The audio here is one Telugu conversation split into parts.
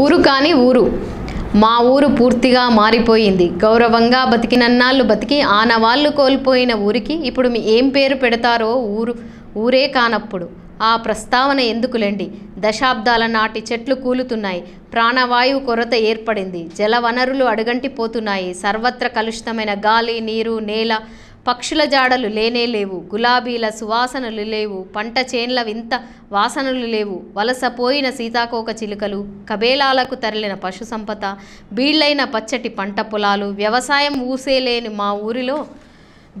ఊరు కాని ఊరు మా ఊరు పూర్తిగా మారిపోయింది గౌరవంగా బతికినన్నాళ్ళు బతికి ఆనవాళ్ళు కోల్పోయిన ఊరికి ఇప్పుడు మీ ఏం పేరు పెడతారో ఊరు ఊరే కానప్పుడు ఆ ప్రస్తావన ఎందుకులేండి దశాబ్దాల నాటి చెట్లు కూలుతున్నాయి ప్రాణవాయువు కొరత ఏర్పడింది జలవనరులు అడుగంటిపోతున్నాయి సర్వత్ర కలుషితమైన గాలి నీరు నేల పక్షుల జాడలు లేనే లేవు గులాబీల సువాసనలు లేవు పంట చేన్ల వింత వాసనలు లేవు వలసపోయిన సీతాకోక చిలుకలు కబేలాలకు తరలిన పశు సంపద బీళ్లైన పచ్చటి పంట పొలాలు వ్యవసాయం ఊసేలేని మా ఊరిలో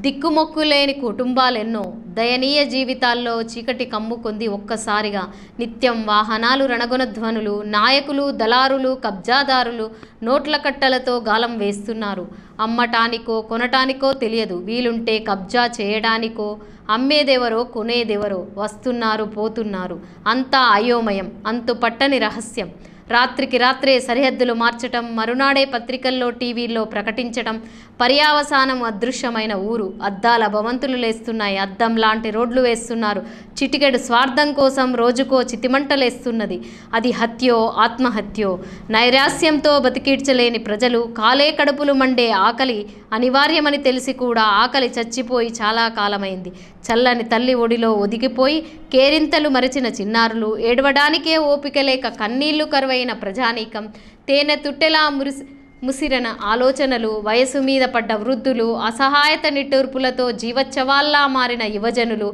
దిక్కుమొక్కులేని కుటుంబాలెన్నో దయనీయ జీవితాల్లో చీకటి కమ్ముకుంది ఒక్కసారిగా నిత్యం వాహనాలు రణగుణధ్వనులు నాయకులు దళారులు కబ్జాదారులు నోట్ల కట్టలతో గాలం వేస్తున్నారు అమ్మటానికో కొనటానికో తెలియదు వీలుంటే కబ్జా చేయడానికో అమ్మేదెవరో కొనేదెవరో వస్తున్నారు పోతున్నారు అంతా అయోమయం అంతు పట్టని రహస్యం రాత్రికి రాత్రే సరిహద్దులు మార్చటం మరునాడే పత్రికల్లో టీవీల్లో ప్రకటించటం పర్యావసానం అదృశ్యమైన ఊరు అద్దాల భవంతులు లేస్తున్నాయి అద్దం లాంటి రోడ్లు వేస్తున్నారు చిటికెడు స్వార్థం కోసం రోజుకో చితిమంటలేస్తున్నది అది హత్యో ఆత్మహత్యో నైరాస్యంతో బతికీడ్చలేని ప్రజలు కాలే కడుపులు మండే ఆకలి అనివార్యమని తెలిసి కూడా ఆకలి చచ్చిపోయి చాలా కాలమైంది చల్లని తల్లి ఒడిలో ఒదిగిపోయి కేరింతలు మరిచిన చిన్నారులు ఏడవడానికే ఓపిక లేక కన్నీళ్లు కరువై అలసటమైన ప్రజానీకం తేనె తుట్టెలా మురిసి ముసిరన ఆలోచనలు వయసు మీద పడ్డ వృద్ధులు అసహాయత నిట్టూర్పులతో జీవచ్చవాల్లా మారిన యువజనులు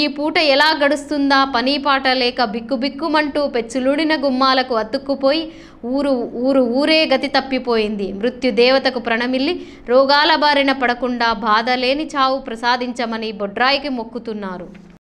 ఈ పూట ఎలా గడుస్తుందా పనీపాట లేక బిక్కుబిక్కుమంటూ పెచ్చులుడిన గుమ్మాలకు అతుక్కుపోయి ఊరు ఊరు ఊరే గతి తప్పిపోయింది మృత్యుదేవతకు ప్రణమిల్లి రోగాల బారిన పడకుండా బాధ లేని చావు ప్రసాదించమని బొడ్రాయికి మొక్కుతున్నారు